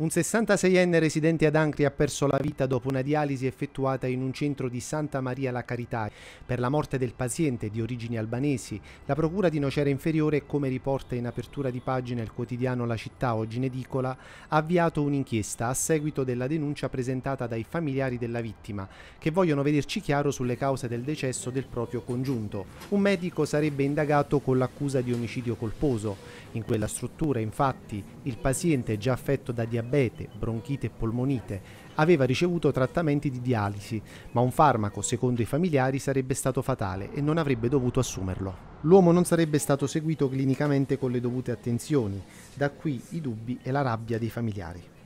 Un 66enne residente ad Ancri ha perso la vita dopo una dialisi effettuata in un centro di Santa Maria la Carità. Per la morte del paziente, di origini albanesi, la procura di Nocera Inferiore, come riporta in apertura di pagina il quotidiano La Città oggi in edicola, ha avviato un'inchiesta a seguito della denuncia presentata dai familiari della vittima, che vogliono vederci chiaro sulle cause del decesso del proprio congiunto. Un medico sarebbe indagato con l'accusa di omicidio colposo. In quella struttura, infatti, il paziente già affetto da diabete diabete, bronchite e polmonite, aveva ricevuto trattamenti di dialisi, ma un farmaco, secondo i familiari, sarebbe stato fatale e non avrebbe dovuto assumerlo. L'uomo non sarebbe stato seguito clinicamente con le dovute attenzioni, da qui i dubbi e la rabbia dei familiari.